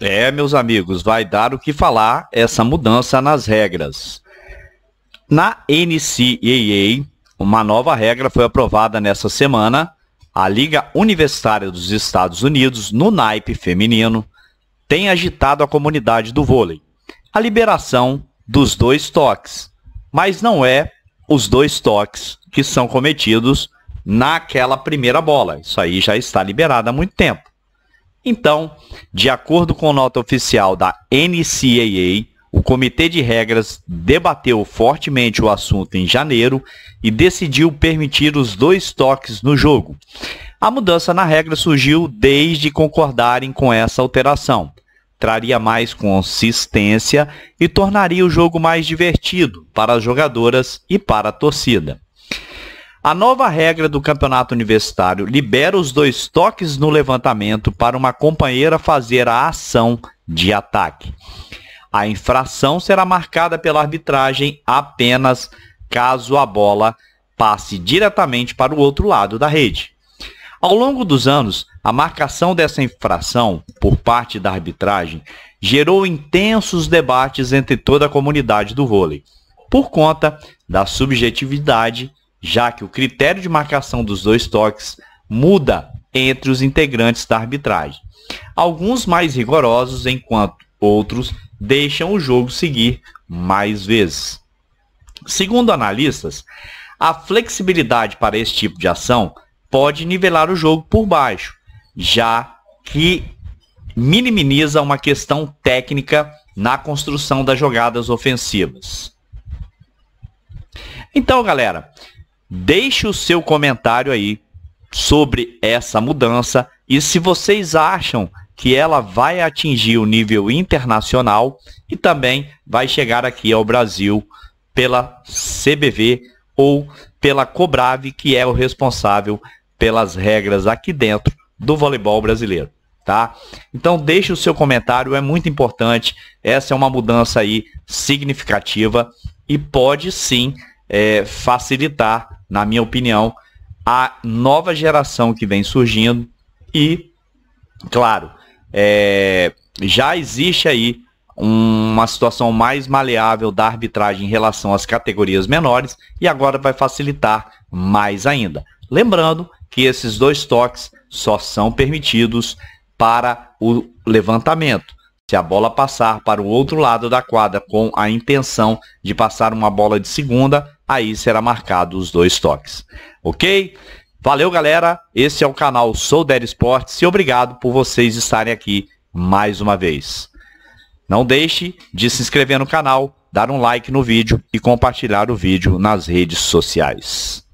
É, meus amigos, vai dar o que falar essa mudança nas regras. Na NCAA, uma nova regra foi aprovada nesta semana. A Liga Universitária dos Estados Unidos, no naipe feminino, tem agitado a comunidade do vôlei. A liberação dos dois toques, mas não é os dois toques que são cometidos naquela primeira bola. Isso aí já está liberado há muito tempo. Então, de acordo com nota oficial da NCAA, o Comitê de Regras debateu fortemente o assunto em janeiro e decidiu permitir os dois toques no jogo. A mudança na regra surgiu desde concordarem com essa alteração. Traria mais consistência e tornaria o jogo mais divertido para as jogadoras e para a torcida. A nova regra do campeonato universitário libera os dois toques no levantamento para uma companheira fazer a ação de ataque. A infração será marcada pela arbitragem apenas caso a bola passe diretamente para o outro lado da rede. Ao longo dos anos, a marcação dessa infração por parte da arbitragem gerou intensos debates entre toda a comunidade do vôlei, por conta da subjetividade já que o critério de marcação dos dois toques muda entre os integrantes da arbitragem. Alguns mais rigorosos, enquanto outros deixam o jogo seguir mais vezes. Segundo analistas, a flexibilidade para esse tipo de ação pode nivelar o jogo por baixo, já que minimiza uma questão técnica na construção das jogadas ofensivas. Então, galera, Deixe o seu comentário aí sobre essa mudança e se vocês acham que ela vai atingir o nível internacional e também vai chegar aqui ao Brasil pela CBV ou pela Cobrave, que é o responsável pelas regras aqui dentro do voleibol brasileiro, tá? Então deixe o seu comentário, é muito importante. Essa é uma mudança aí significativa e pode sim é, facilitar, na minha opinião, a nova geração que vem surgindo e, claro, é, já existe aí uma situação mais maleável da arbitragem em relação às categorias menores e agora vai facilitar mais ainda. Lembrando que esses dois toques só são permitidos para o levantamento. Se a bola passar para o outro lado da quadra com a intenção de passar uma bola de segunda, aí será marcado os dois toques. Ok? Valeu, galera. Esse é o canal Sou Der Esportes e obrigado por vocês estarem aqui mais uma vez. Não deixe de se inscrever no canal, dar um like no vídeo e compartilhar o vídeo nas redes sociais.